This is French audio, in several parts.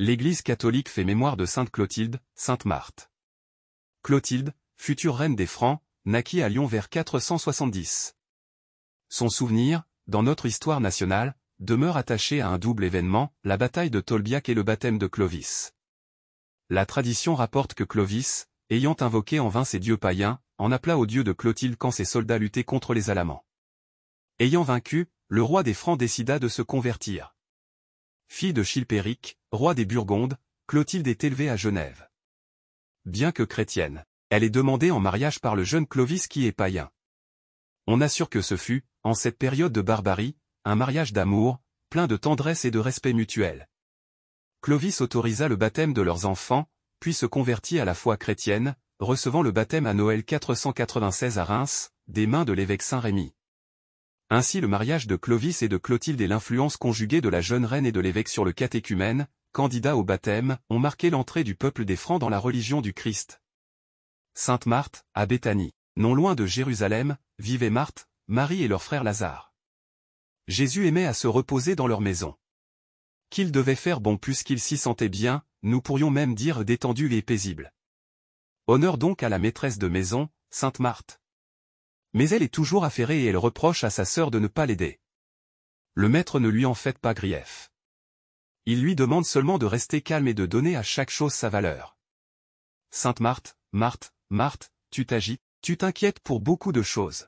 L'Église catholique fait mémoire de Sainte Clotilde, Sainte Marthe. Clotilde, future reine des Francs, naquit à Lyon vers 470. Son souvenir, dans notre histoire nationale, demeure attaché à un double événement, la bataille de Tolbiac et le baptême de Clovis. La tradition rapporte que Clovis, ayant invoqué en vain ses dieux païens, en appela aux dieux de Clotilde quand ses soldats luttaient contre les Alamans. Ayant vaincu, le roi des Francs décida de se convertir. Fille de Chilpéric, roi des Burgondes, Clotilde est élevée à Genève. Bien que chrétienne, elle est demandée en mariage par le jeune Clovis qui est païen. On assure que ce fut, en cette période de barbarie, un mariage d'amour, plein de tendresse et de respect mutuel. Clovis autorisa le baptême de leurs enfants, puis se convertit à la foi chrétienne, recevant le baptême à Noël 496 à Reims, des mains de l'évêque Saint-Rémy. Ainsi le mariage de Clovis et de Clotilde et l'influence conjuguée de la jeune reine et de l'évêque sur le catéchumène, candidat au baptême, ont marqué l'entrée du peuple des Francs dans la religion du Christ. Sainte Marthe, à Béthanie, non loin de Jérusalem, vivaient Marthe, Marie et leur frère Lazare. Jésus aimait à se reposer dans leur maison. Qu'il devait faire bon puisqu'il s'y sentait bien, nous pourrions même dire détendu et paisible. Honneur donc à la maîtresse de maison, Sainte Marthe. Mais elle est toujours affairée et elle reproche à sa sœur de ne pas l'aider. Le maître ne lui en fait pas grief. Il lui demande seulement de rester calme et de donner à chaque chose sa valeur. Sainte Marthe, Marthe, Marthe, tu t'agites, tu t'inquiètes pour beaucoup de choses.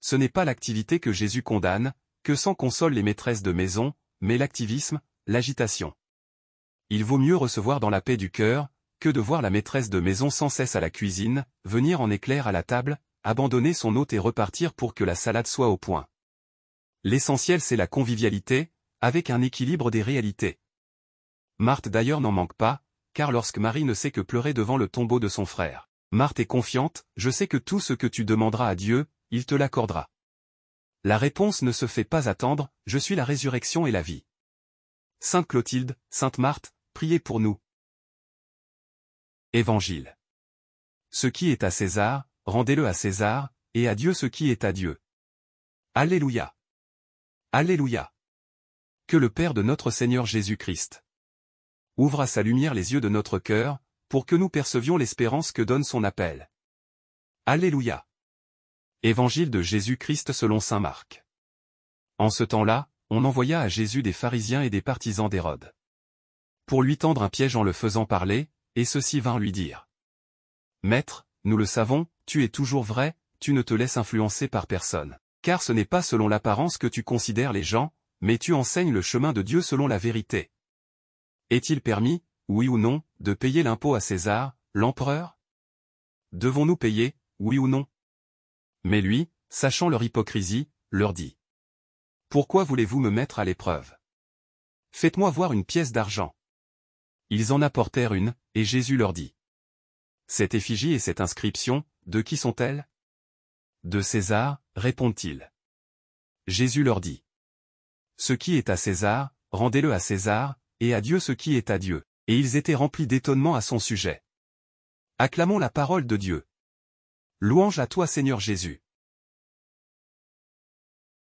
Ce n'est pas l'activité que Jésus condamne, que s'en consolent les maîtresses de maison, mais l'activisme, l'agitation. Il vaut mieux recevoir dans la paix du cœur, que de voir la maîtresse de maison sans cesse à la cuisine, venir en éclair à la table, abandonner son hôte et repartir pour que la salade soit au point. L'essentiel c'est la convivialité, avec un équilibre des réalités. Marthe d'ailleurs n'en manque pas, car lorsque Marie ne sait que pleurer devant le tombeau de son frère, Marthe est confiante, je sais que tout ce que tu demanderas à Dieu, il te l'accordera. La réponse ne se fait pas attendre, je suis la résurrection et la vie. Sainte Clotilde, Sainte Marthe, priez pour nous. Évangile. Ce qui est à César, rendez-le à César, et à Dieu ce qui est à Dieu. Alléluia. Alléluia. Que le Père de notre Seigneur Jésus-Christ ouvre à sa lumière les yeux de notre cœur, pour que nous percevions l'espérance que donne son appel. Alléluia. Évangile de Jésus-Christ selon Saint Marc. En ce temps-là, on envoya à Jésus des pharisiens et des partisans d'Hérode. Pour lui tendre un piège en le faisant parler, et ceux-ci vinrent lui dire. Maître, nous le savons, tu es toujours vrai, tu ne te laisses influencer par personne. Car ce n'est pas selon l'apparence que tu considères les gens, mais tu enseignes le chemin de Dieu selon la vérité. Est-il permis, oui ou non, de payer l'impôt à César, l'empereur Devons-nous payer, oui ou non Mais lui, sachant leur hypocrisie, leur dit. Pourquoi voulez-vous me mettre à l'épreuve Faites-moi voir une pièce d'argent. Ils en apportèrent une, et Jésus leur dit. Cette effigie et cette inscription, de qui sont-elles De César, répondent-ils. Jésus leur dit. Ce qui est à César, rendez-le à César, et à Dieu ce qui est à Dieu. Et ils étaient remplis d'étonnement à son sujet. Acclamons la parole de Dieu. Louange à toi Seigneur Jésus.